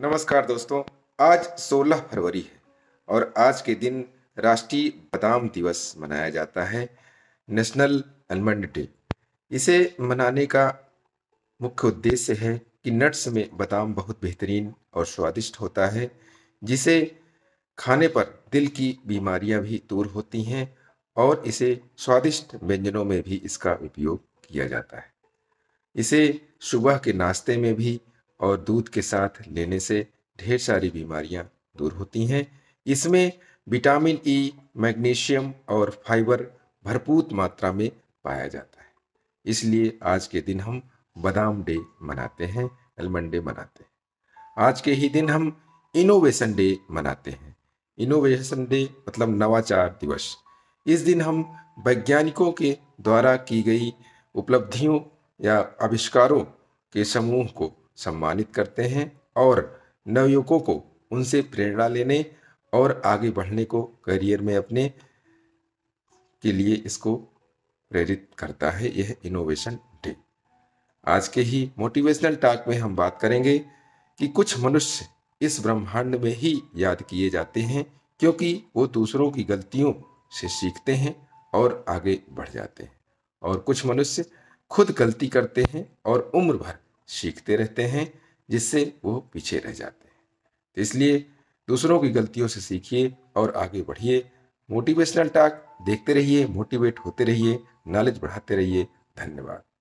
नमस्कार दोस्तों आज 16 फरवरी है और आज के दिन राष्ट्रीय बादाम दिवस मनाया जाता है नेशनल आलमंड डे इसे मनाने का मुख्य उद्देश्य है कि नट्स में बादाम बहुत बेहतरीन और स्वादिष्ट होता है जिसे खाने पर दिल की बीमारियां भी दूर होती हैं और इसे स्वादिष्ट व्यंजनों में भी इसका उपयोग किया जाता है इसे सुबह के नाश्ते में भी और दूध के साथ लेने से ढेर सारी बीमारियां दूर होती हैं इसमें विटामिन ई e, मैग्नीशियम और फाइबर भरपूर मात्रा में पाया जाता है इसलिए आज के दिन हम बादाम डे मनाते हैं एलमंड डे मनाते हैं आज के ही दिन हम इनोवेशन डे मनाते हैं इनोवेशन डे मतलब नवाचार दिवस इस दिन हम वैज्ञानिकों के द्वारा की गई उपलब्धियों या आविष्कारों के समूह को सम्मानित करते हैं और नवयुवकों को उनसे प्रेरणा लेने और आगे बढ़ने को करियर में अपने के लिए इसको प्रेरित करता है यह इनोवेशन डे आज के ही मोटिवेशनल टॉक में हम बात करेंगे कि कुछ मनुष्य इस ब्रह्मांड में ही याद किए जाते हैं क्योंकि वो दूसरों की गलतियों से सीखते हैं और आगे बढ़ जाते हैं और कुछ मनुष्य खुद गलती करते हैं और उम्र भर सीखते रहते हैं जिससे वो पीछे रह जाते हैं तो इसलिए दूसरों की गलतियों से सीखिए और आगे बढ़िए मोटिवेशनल टॉक देखते रहिए मोटिवेट होते रहिए नॉलेज बढ़ाते रहिए धन्यवाद